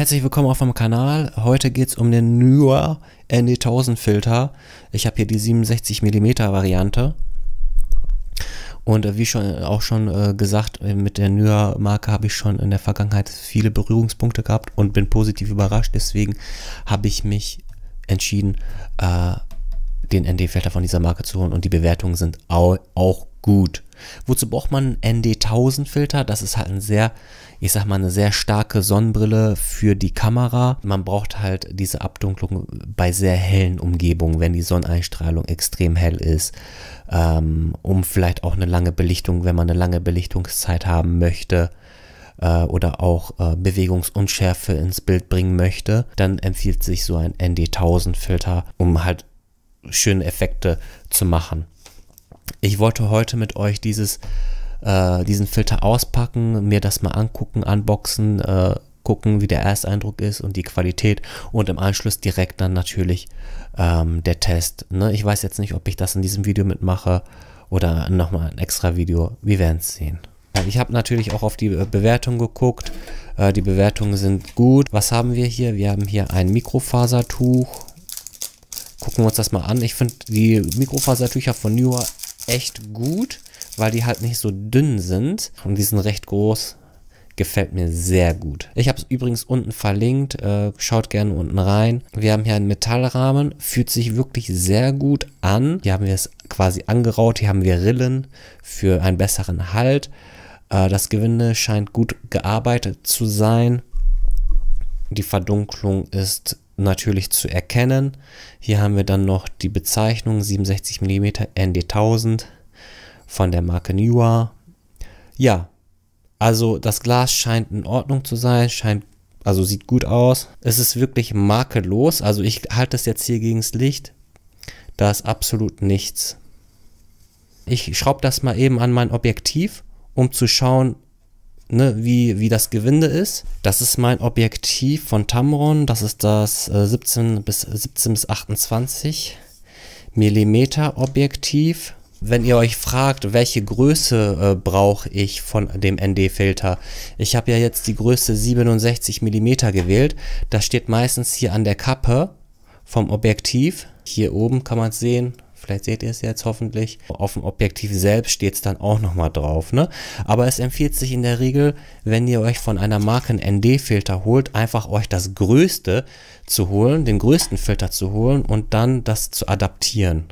herzlich willkommen auf meinem Kanal. Heute geht es um den Newer ND1000 Filter. Ich habe hier die 67 mm Variante. Und äh, wie schon äh, auch schon äh, gesagt, mit der Newer Marke habe ich schon in der Vergangenheit viele Berührungspunkte gehabt und bin positiv überrascht. Deswegen habe ich mich entschieden, den ND-Filter von dieser Marke zu holen und die Bewertungen sind auch, auch gut. Wozu braucht man einen ND1000-Filter? Das ist halt ein sehr, ich sag mal, eine sehr starke Sonnenbrille für die Kamera. Man braucht halt diese Abdunklung bei sehr hellen Umgebungen, wenn die Sonneneinstrahlung extrem hell ist, ähm, um vielleicht auch eine lange Belichtung, wenn man eine lange Belichtungszeit haben möchte äh, oder auch äh, Bewegungsunschärfe ins Bild bringen möchte, dann empfiehlt sich so ein ND1000-Filter, um halt schöne Effekte zu machen ich wollte heute mit euch dieses, äh, diesen Filter auspacken, mir das mal angucken, unboxen, äh, gucken, wie der Ersteindruck ist und die Qualität und im Anschluss direkt dann natürlich ähm, der Test. Ne? Ich weiß jetzt nicht, ob ich das in diesem Video mitmache oder nochmal ein extra Video. Wir werden es sehen. Ich habe natürlich auch auf die äh, Bewertung geguckt. Äh, die Bewertungen sind gut. Was haben wir hier? Wir haben hier ein Mikrofasertuch. Gucken wir uns das mal an. Ich finde die Mikrofasertücher von Newer echt gut, weil die halt nicht so dünn sind und die sind recht groß. Gefällt mir sehr gut. Ich habe es übrigens unten verlinkt. Äh, schaut gerne unten rein. Wir haben hier einen Metallrahmen. Fühlt sich wirklich sehr gut an. Hier haben wir es quasi angeraut. Hier haben wir Rillen für einen besseren Halt. Äh, das Gewinde scheint gut gearbeitet zu sein. Die Verdunklung ist natürlich zu erkennen. Hier haben wir dann noch die Bezeichnung 67 mm ND1000 von der Marke Niwa. Ja, also das Glas scheint in Ordnung zu sein, scheint also sieht gut aus. Es ist wirklich makellos, also ich halte es jetzt hier gegen das Licht. Da ist absolut nichts. Ich schraube das mal eben an mein Objektiv, um zu schauen, ne, wie, wie das Gewinde ist. Das ist mein Objektiv von Tamron. Das ist das äh, 17 bis 17 bis 28 mm Objektiv. Wenn ihr euch fragt, welche Größe äh, brauche ich von dem ND-Filter, ich habe ja jetzt die Größe 67 mm gewählt. Das steht meistens hier an der Kappe vom Objektiv. Hier oben kann man es sehen, Vielleicht seht ihr es jetzt hoffentlich. Auf dem Objektiv selbst steht es dann auch nochmal drauf. Ne? Aber es empfiehlt sich in der Regel, wenn ihr euch von einer Marke einen ND-Filter holt, einfach euch das Größte zu holen, den größten Filter zu holen und dann das zu adaptieren.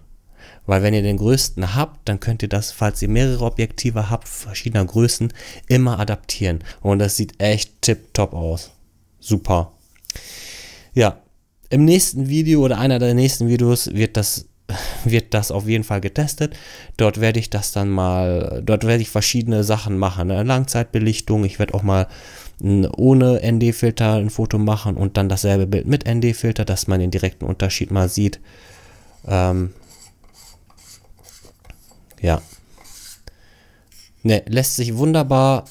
Weil wenn ihr den größten habt, dann könnt ihr das, falls ihr mehrere Objektive habt, verschiedener Größen, immer adaptieren. Und das sieht echt tipptopp aus. Super. Ja, im nächsten Video oder einer der nächsten Videos wird das wird das auf jeden Fall getestet. Dort werde ich das dann mal, dort werde ich verschiedene Sachen machen. Eine Langzeitbelichtung, ich werde auch mal ohne ND-Filter ein Foto machen und dann dasselbe Bild mit ND-Filter, dass man den direkten Unterschied mal sieht. Ähm, ja. Ne, lässt sich wunderbar,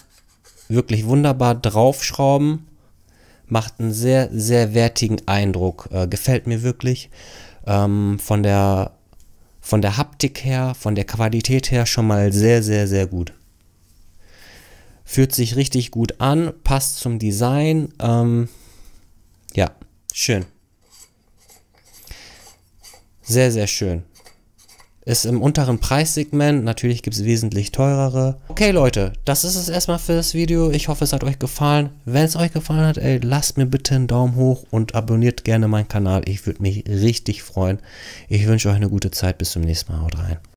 wirklich wunderbar draufschrauben. Macht einen sehr, sehr wertigen Eindruck. Äh, gefällt mir wirklich. Ähm, von der von der Haptik her, von der Qualität her schon mal sehr, sehr, sehr gut. Fühlt sich richtig gut an, passt zum Design. Ähm, ja, schön. Sehr, sehr schön. Ist im unteren Preissegment. Natürlich gibt es wesentlich teurere. Okay, Leute, das ist es erstmal für das Video. Ich hoffe, es hat euch gefallen. Wenn es euch gefallen hat, ey, lasst mir bitte einen Daumen hoch und abonniert gerne meinen Kanal. Ich würde mich richtig freuen. Ich wünsche euch eine gute Zeit. Bis zum nächsten Mal. Haut rein.